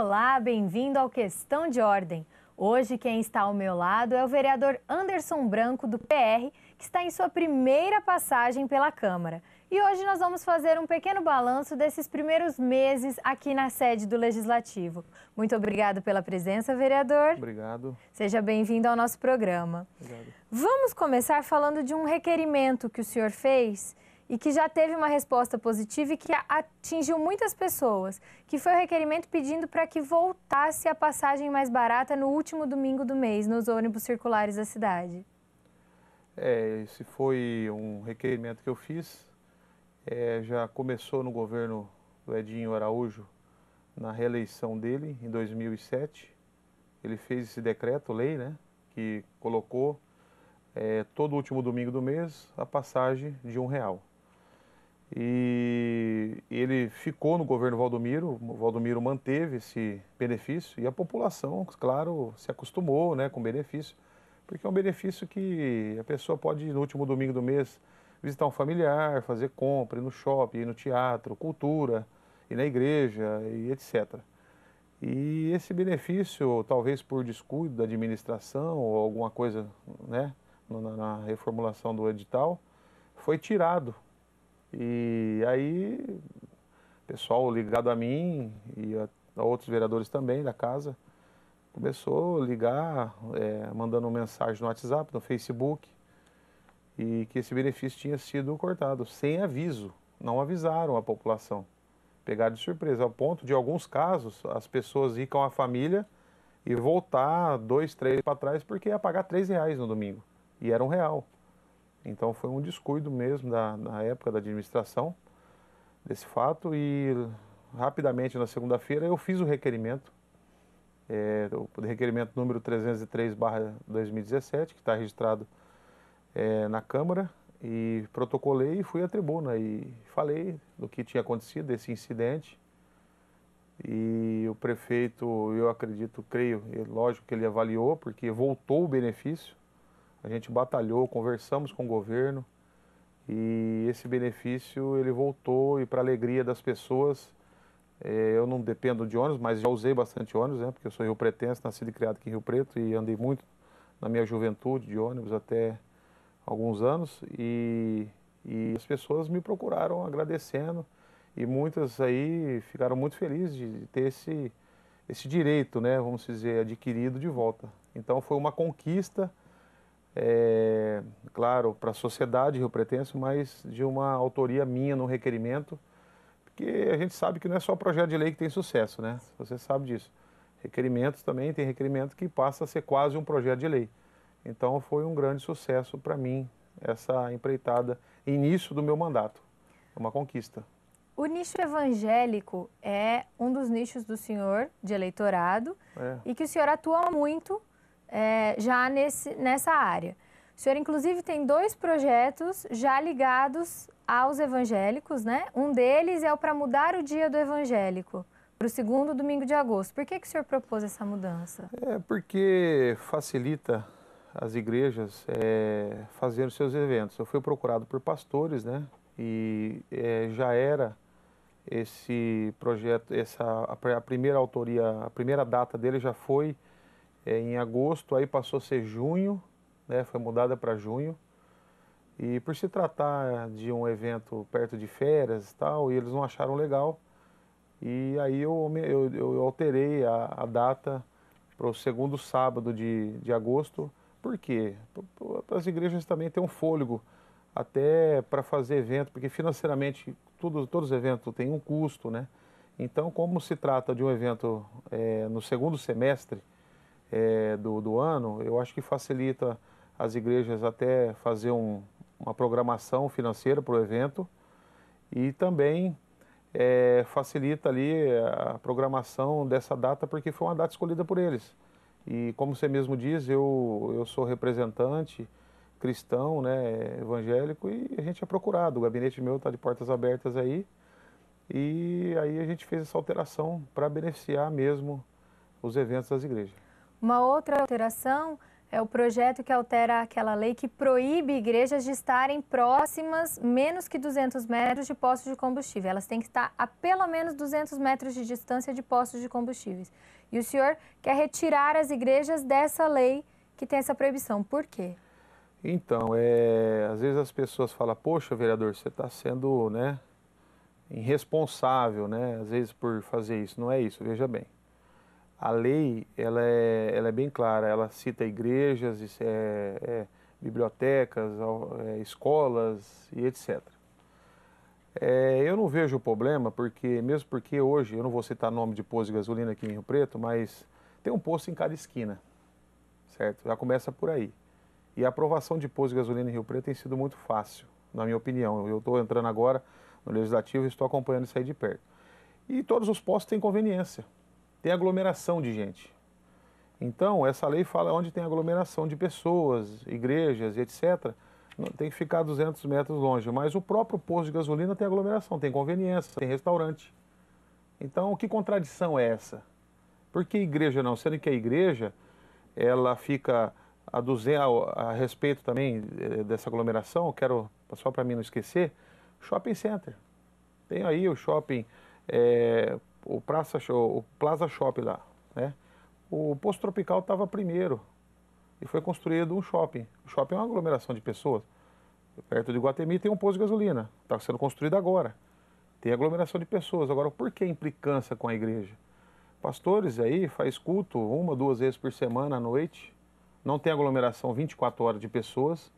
Olá, bem-vindo ao Questão de Ordem. Hoje quem está ao meu lado é o vereador Anderson Branco, do PR, que está em sua primeira passagem pela Câmara. E hoje nós vamos fazer um pequeno balanço desses primeiros meses aqui na sede do Legislativo. Muito obrigado pela presença, vereador. Obrigado. Seja bem-vindo ao nosso programa. Obrigado. Vamos começar falando de um requerimento que o senhor fez e que já teve uma resposta positiva e que atingiu muitas pessoas, que foi o requerimento pedindo para que voltasse a passagem mais barata no último domingo do mês nos ônibus circulares da cidade. É, esse foi um requerimento que eu fiz. É, já começou no governo do Edinho Araújo, na reeleição dele, em 2007. Ele fez esse decreto-lei, né, que colocou é, todo último domingo do mês a passagem de um real. E ele ficou no governo Valdomiro, o Valdomiro manteve esse benefício e a população, claro, se acostumou né, com o benefício, porque é um benefício que a pessoa pode, no último domingo do mês, visitar um familiar, fazer compra, ir no shopping, ir no teatro, cultura, ir na igreja e etc. E esse benefício, talvez por descuido da administração ou alguma coisa né, na reformulação do edital, foi tirado e aí, pessoal ligado a mim e a, a outros vereadores também da casa, começou a ligar, é, mandando mensagem no WhatsApp, no Facebook, e que esse benefício tinha sido cortado, sem aviso. Não avisaram a população. Pegaram de surpresa, ao ponto de, em alguns casos, as pessoas ir com a família e voltar dois, três para trás, porque ia pagar três reais no domingo. E era um real. Então foi um descuido mesmo da, na época da administração desse fato e rapidamente na segunda-feira eu fiz o requerimento, é, o requerimento número 303/2017 que está registrado é, na Câmara e protocolei e fui à tribuna e falei do que tinha acontecido desse incidente e o prefeito eu acredito creio lógico que ele avaliou porque voltou o benefício a gente batalhou, conversamos com o governo e esse benefício ele voltou e para alegria das pessoas. É, eu não dependo de ônibus, mas já usei bastante ônibus, né? Porque eu sou rio pretense, nascido e criado aqui em Rio Preto e andei muito na minha juventude de ônibus até alguns anos e, e as pessoas me procuraram agradecendo e muitas aí ficaram muito felizes de ter esse, esse direito, né, vamos dizer, adquirido de volta. Então foi uma conquista é, claro, para a sociedade Rio Pretenso, mas de uma autoria minha no requerimento, porque a gente sabe que não é só projeto de lei que tem sucesso, né? Você sabe disso. Requerimentos também, tem requerimento que passa a ser quase um projeto de lei. Então foi um grande sucesso para mim essa empreitada, início do meu mandato, é uma conquista. O nicho evangélico é um dos nichos do senhor de eleitorado é. e que o senhor atua muito é, já nesse, nessa área. O senhor, inclusive, tem dois projetos já ligados aos evangélicos, né? Um deles é o para mudar o dia do evangélico para o segundo domingo de agosto. Por que, que o senhor propôs essa mudança? É porque facilita as igrejas é, os seus eventos. Eu fui procurado por pastores, né? E é, já era esse projeto, essa a primeira autoria, a primeira data dele já foi é, em agosto, aí passou a ser junho, né, foi mudada para junho. E por se tratar de um evento perto de férias e tal, e eles não acharam legal, e aí eu, eu, eu alterei a, a data para o segundo sábado de, de agosto. Por quê? As igrejas também ter um fôlego até para fazer evento, porque financeiramente tudo, todos os eventos têm um custo, né? Então, como se trata de um evento é, no segundo semestre, é, do, do ano, eu acho que facilita as igrejas até fazer um, uma programação financeira para o evento e também é, facilita ali a programação dessa data porque foi uma data escolhida por eles. E como você mesmo diz, eu, eu sou representante cristão, né, evangélico, e a gente é procurado. O gabinete meu está de portas abertas aí. E aí a gente fez essa alteração para beneficiar mesmo os eventos das igrejas. Uma outra alteração é o projeto que altera aquela lei que proíbe igrejas de estarem próximas menos que 200 metros de postos de combustível. Elas têm que estar a pelo menos 200 metros de distância de postos de combustíveis. E o senhor quer retirar as igrejas dessa lei que tem essa proibição. Por quê? Então, é, às vezes as pessoas falam, poxa, vereador, você está sendo né, irresponsável, né? Às vezes por fazer isso. Não é isso, veja bem a lei ela é, ela é bem clara, ela cita igrejas, é, é, bibliotecas, é, escolas e etc. É, eu não vejo problema, porque mesmo porque hoje, eu não vou citar nome de posto de gasolina aqui em Rio Preto, mas tem um posto em cada esquina, certo? Já começa por aí. E a aprovação de posto de gasolina em Rio Preto tem sido muito fácil, na minha opinião. Eu estou entrando agora no Legislativo e estou acompanhando isso aí de perto. E todos os postos têm conveniência tem aglomeração de gente. Então, essa lei fala onde tem aglomeração de pessoas, igrejas e etc. Tem que ficar 200 metros longe. Mas o próprio posto de gasolina tem aglomeração, tem conveniência, tem restaurante. Então, que contradição é essa? Por que igreja não? Sendo que a igreja, ela fica a, 200, a, a respeito também eh, dessa aglomeração, quero, só para mim não esquecer, shopping center. Tem aí o shopping é, o, praça, o Plaza Shopping lá, né? O Posto Tropical estava primeiro e foi construído um shopping. O shopping é uma aglomeração de pessoas. Perto de Guatemi tem um posto de gasolina, está sendo construído agora. Tem aglomeração de pessoas. Agora, por que a implicância com a igreja? Pastores aí faz culto uma, duas vezes por semana à noite, não tem aglomeração 24 horas de pessoas.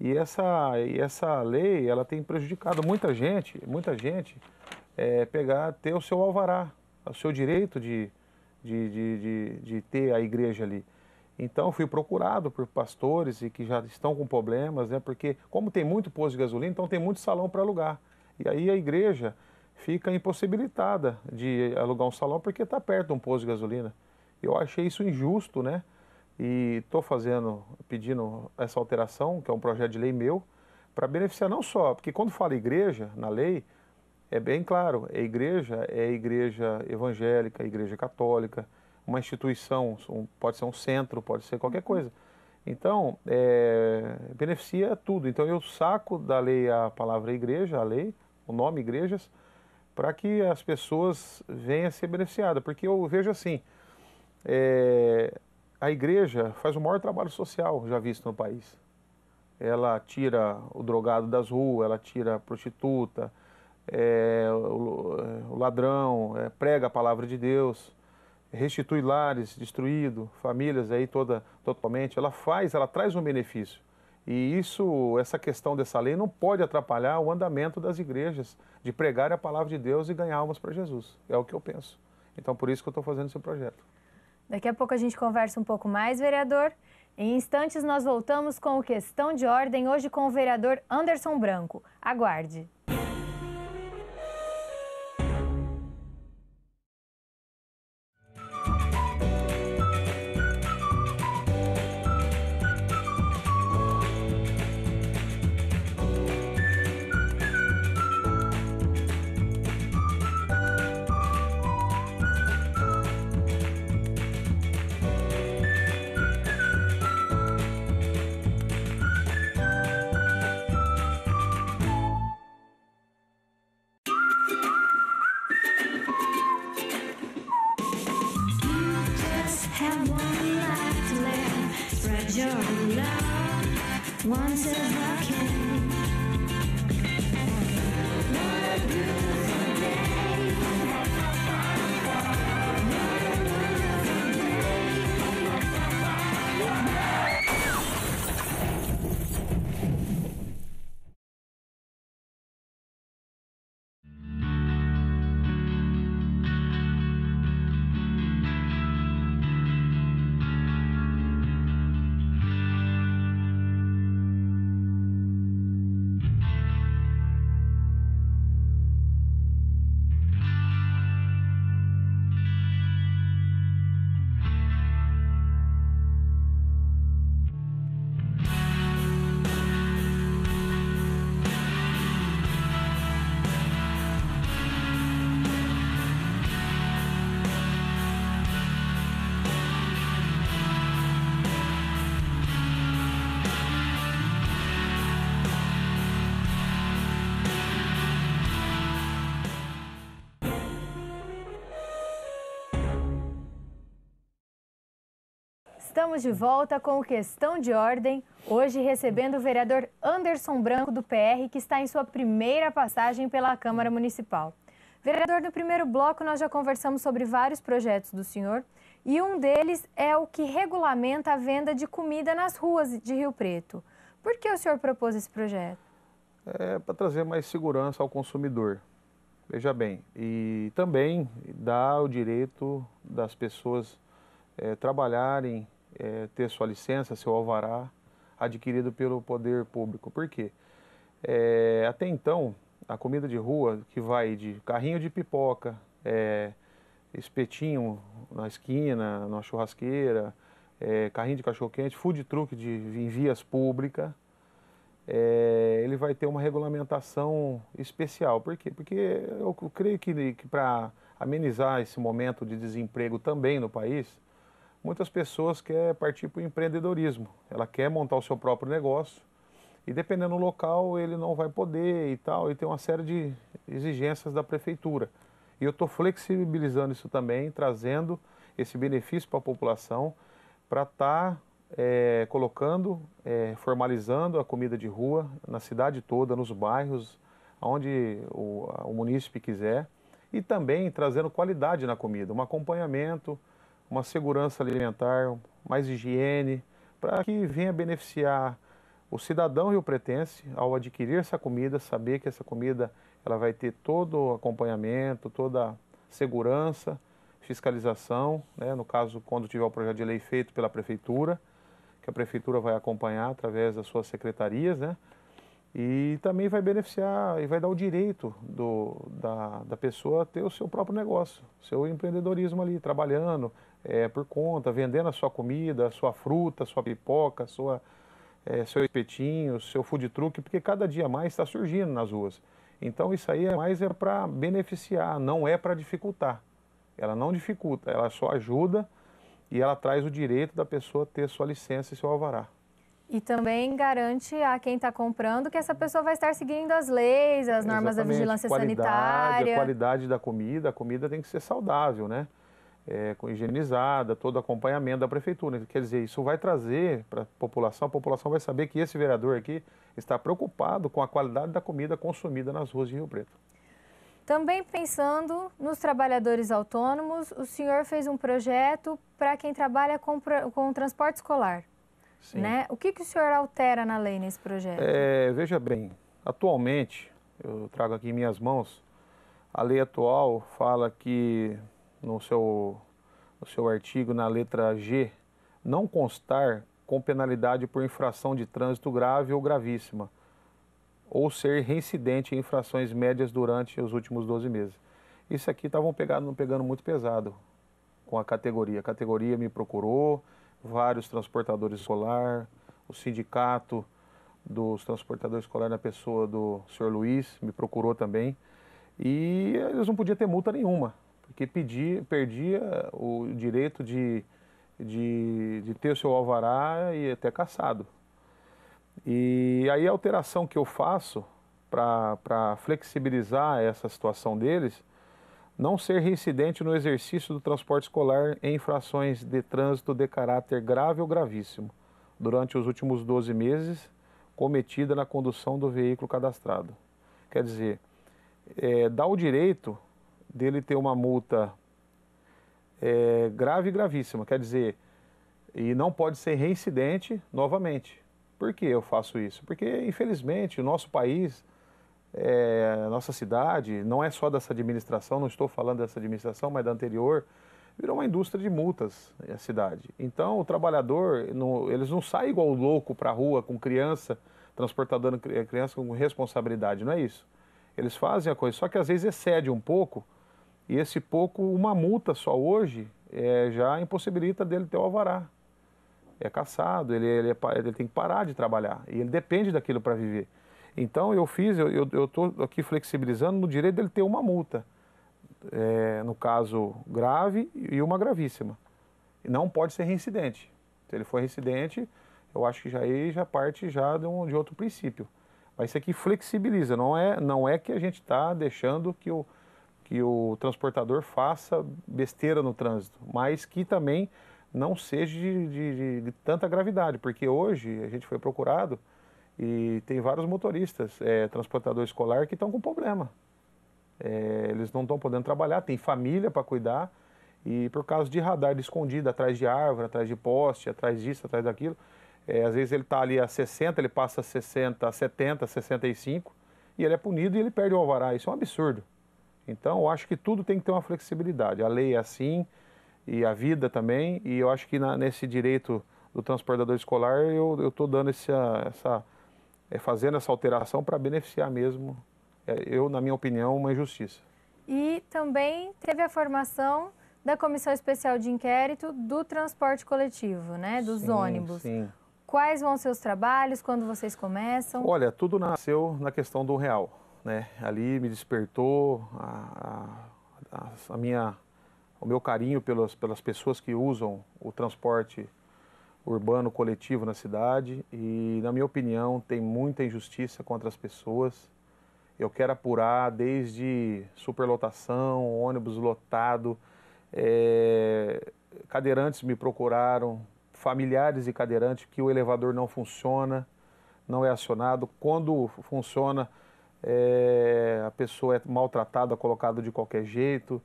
E essa, e essa lei, ela tem prejudicado muita gente, muita gente é, pegar, ter o seu alvará, o seu direito de, de, de, de, de ter a igreja ali. Então fui procurado por pastores e que já estão com problemas, né? Porque como tem muito posto de gasolina, então tem muito salão para alugar. E aí a igreja fica impossibilitada de alugar um salão porque está perto de um posto de gasolina. Eu achei isso injusto, né? E estou fazendo, pedindo essa alteração, que é um projeto de lei meu, para beneficiar não só, porque quando fala igreja na lei, é bem claro, a igreja é a igreja evangélica, a igreja católica, uma instituição, pode ser um centro, pode ser qualquer uhum. coisa. Então, é, beneficia tudo. Então, eu saco da lei a palavra igreja, a lei, o nome igrejas, para que as pessoas venham a ser beneficiadas. Porque eu vejo assim, é, a igreja faz o maior trabalho social já visto no país. Ela tira o drogado das ruas, ela tira a prostituta, é, o, o, ladrão, é, prega a palavra de Deus, restitui lares destruídos, famílias aí toda totalmente. Ela faz, ela traz um benefício. E isso, essa questão dessa lei não pode atrapalhar o andamento das igrejas de pregar a palavra de Deus e ganhar almas para Jesus. É o que eu penso. Então, por isso que eu estou fazendo esse projeto. Daqui a pouco a gente conversa um pouco mais, vereador. Em instantes, nós voltamos com o Questão de Ordem, hoje com o vereador Anderson Branco. Aguarde. Once as I can. Estamos de volta com o Questão de Ordem, hoje recebendo o vereador Anderson Branco, do PR, que está em sua primeira passagem pela Câmara Municipal. Vereador, no primeiro bloco nós já conversamos sobre vários projetos do senhor e um deles é o que regulamenta a venda de comida nas ruas de Rio Preto. Por que o senhor propôs esse projeto? É para trazer mais segurança ao consumidor. Veja bem, e também dá o direito das pessoas é, trabalharem é, ter sua licença, seu alvará adquirido pelo poder público. Por quê? É, até então, a comida de rua, que vai de carrinho de pipoca, é, espetinho na esquina, na churrasqueira, é, carrinho de cachorro-quente, food truck de, em vias públicas, é, ele vai ter uma regulamentação especial. Por quê? Porque eu creio que, que para amenizar esse momento de desemprego também no país, muitas pessoas querem partir para o empreendedorismo. Ela quer montar o seu próprio negócio e dependendo do local ele não vai poder e tal, e tem uma série de exigências da prefeitura. E eu estou flexibilizando isso também, trazendo esse benefício para a população para estar tá, é, colocando, é, formalizando a comida de rua na cidade toda, nos bairros, onde o, o munícipe quiser, e também trazendo qualidade na comida, um acompanhamento, uma segurança alimentar, mais higiene, para que venha beneficiar o cidadão e o pretense ao adquirir essa comida, saber que essa comida ela vai ter todo o acompanhamento, toda a segurança, fiscalização, né? no caso quando tiver o projeto de lei feito pela prefeitura, que a prefeitura vai acompanhar através das suas secretarias, né? E também vai beneficiar e vai dar o direito do, da, da pessoa ter o seu próprio negócio, seu empreendedorismo ali, trabalhando, é, por conta, vendendo a sua comida, a sua fruta, a sua pipoca, a sua, é, seu espetinho, seu food truck, porque cada dia mais está surgindo nas ruas. Então isso aí é mais é para beneficiar, não é para dificultar. Ela não dificulta, ela só ajuda e ela traz o direito da pessoa ter sua licença e seu alvará. E também garante a quem está comprando que essa pessoa vai estar seguindo as leis, as normas Exatamente. da vigilância qualidade, sanitária. A qualidade da comida, a comida tem que ser saudável, né? é, higienizada, todo acompanhamento da prefeitura. Quer dizer, isso vai trazer para a população, a população vai saber que esse vereador aqui está preocupado com a qualidade da comida consumida nas ruas de Rio Preto. Também pensando nos trabalhadores autônomos, o senhor fez um projeto para quem trabalha com, com transporte escolar. Sim. Né? O que, que o senhor altera na lei nesse projeto? É, veja bem, atualmente, eu trago aqui em minhas mãos, a lei atual fala que no seu, no seu artigo, na letra G, não constar com penalidade por infração de trânsito grave ou gravíssima, ou ser reincidente em infrações médias durante os últimos 12 meses. Isso aqui estavam pegando, pegando muito pesado com a categoria. A categoria me procurou, vários transportadores escolar, o sindicato dos transportadores escolar na pessoa do senhor Luiz me procurou também. E eles não podiam ter multa nenhuma que pedia, perdia o direito de, de, de ter o seu alvará e até caçado. E aí a alteração que eu faço para flexibilizar essa situação deles, não ser reincidente no exercício do transporte escolar em infrações de trânsito de caráter grave ou gravíssimo durante os últimos 12 meses cometida na condução do veículo cadastrado. Quer dizer, é, dá o direito dele ter uma multa é, grave e gravíssima, quer dizer, e não pode ser reincidente novamente. Por que eu faço isso? Porque, infelizmente, o nosso país, é, nossa cidade, não é só dessa administração, não estou falando dessa administração, mas da anterior, virou uma indústria de multas a cidade. Então, o trabalhador, não, eles não saem igual louco para a rua com criança, transportando criança com responsabilidade, não é isso. Eles fazem a coisa, só que às vezes excede um pouco e esse pouco, uma multa só hoje, é, já impossibilita dele ter o alvará. É caçado, ele, ele, é, ele tem que parar de trabalhar. E ele depende daquilo para viver. Então eu fiz, eu estou aqui flexibilizando no direito dele ter uma multa. É, no caso grave e uma gravíssima. Não pode ser reincidente. Se ele for reincidente, eu acho que já aí já parte já de, um, de outro princípio. Mas isso aqui flexibiliza, não é, não é que a gente está deixando que o que o transportador faça besteira no trânsito, mas que também não seja de, de, de tanta gravidade, porque hoje a gente foi procurado e tem vários motoristas, é, transportador escolar, que estão com problema. É, eles não estão podendo trabalhar, tem família para cuidar, e por causa de radar escondido, atrás de árvore, atrás de poste, atrás disso, atrás daquilo, é, às vezes ele está ali a 60, ele passa a 60, a 70, 65, e ele é punido e ele perde o alvará. Isso é um absurdo. Então, eu acho que tudo tem que ter uma flexibilidade. A lei é assim e a vida também. E eu acho que na, nesse direito do transportador escolar eu estou dando essa, essa é, fazendo essa alteração para beneficiar mesmo, é, eu na minha opinião, uma injustiça. E também teve a formação da Comissão Especial de Inquérito do Transporte Coletivo, né, dos sim, ônibus. Sim. Quais vão ser os trabalhos? Quando vocês começam? Olha, tudo nasceu na questão do real né? Ali me despertou a, a, a, minha, o meu carinho pelas, pelas pessoas que usam o transporte urbano coletivo na cidade e, na minha opinião, tem muita injustiça contra as pessoas. Eu quero apurar desde superlotação, ônibus lotado, é, cadeirantes me procuraram, familiares de cadeirantes que o elevador não funciona, não é acionado. Quando funciona, é, a pessoa é maltratada, colocada de qualquer jeito.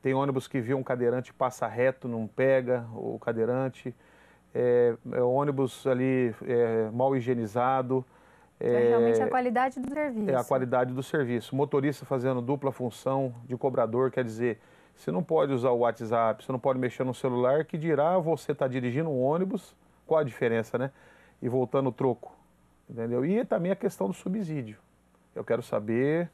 Tem ônibus que vê um cadeirante passa reto, não pega o cadeirante. É, é ônibus ali é, mal higienizado. É, é, realmente a qualidade do serviço. É a qualidade do serviço. Motorista fazendo dupla função de cobrador, quer dizer, você não pode usar o WhatsApp, você não pode mexer no celular, que dirá você está dirigindo um ônibus, qual a diferença, né? E voltando o troco, entendeu? E também a questão do subsídio. Eu quero saber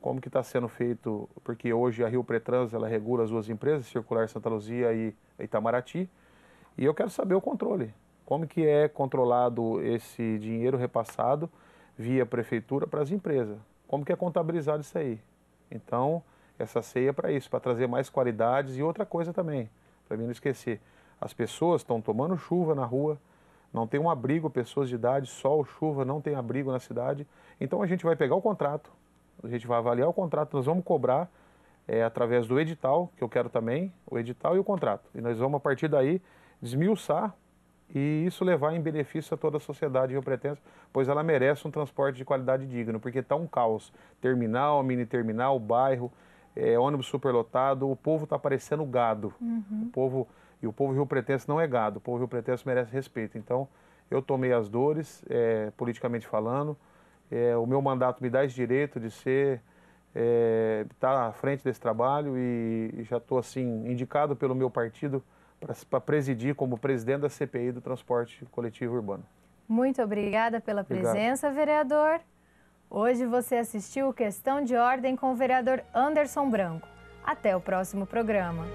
como que está sendo feito, porque hoje a Rio Pretrans ela regula as duas empresas, Circular Santa Luzia e Itamaraty, e eu quero saber o controle. Como que é controlado esse dinheiro repassado via prefeitura para as empresas? Como que é contabilizado isso aí? Então, essa ceia é para isso, para trazer mais qualidades e outra coisa também, para mim não esquecer. As pessoas estão tomando chuva na rua, não tem um abrigo, pessoas de idade, sol, chuva, não tem abrigo na cidade. Então a gente vai pegar o contrato, a gente vai avaliar o contrato, nós vamos cobrar é, através do edital, que eu quero também, o edital e o contrato. E nós vamos, a partir daí, desmiuçar e isso levar em benefício a toda a sociedade Rio Pretense, pois ela merece um transporte de qualidade digno, porque está um caos. Terminal, mini terminal, bairro, é, ônibus superlotado, o povo está parecendo gado. Uhum. O povo, e o povo Rio Pretense não é gado, o povo Rio Pretense merece respeito. Então, eu tomei as dores, é, politicamente falando, é, o meu mandato me dá esse direito de ser é, estar tá à frente desse trabalho e, e já estou assim indicado pelo meu partido para presidir como presidente da CPI do transporte coletivo urbano. Muito obrigada pela Obrigado. presença, vereador. Hoje você assistiu Questão de Ordem com o vereador Anderson Branco. Até o próximo programa.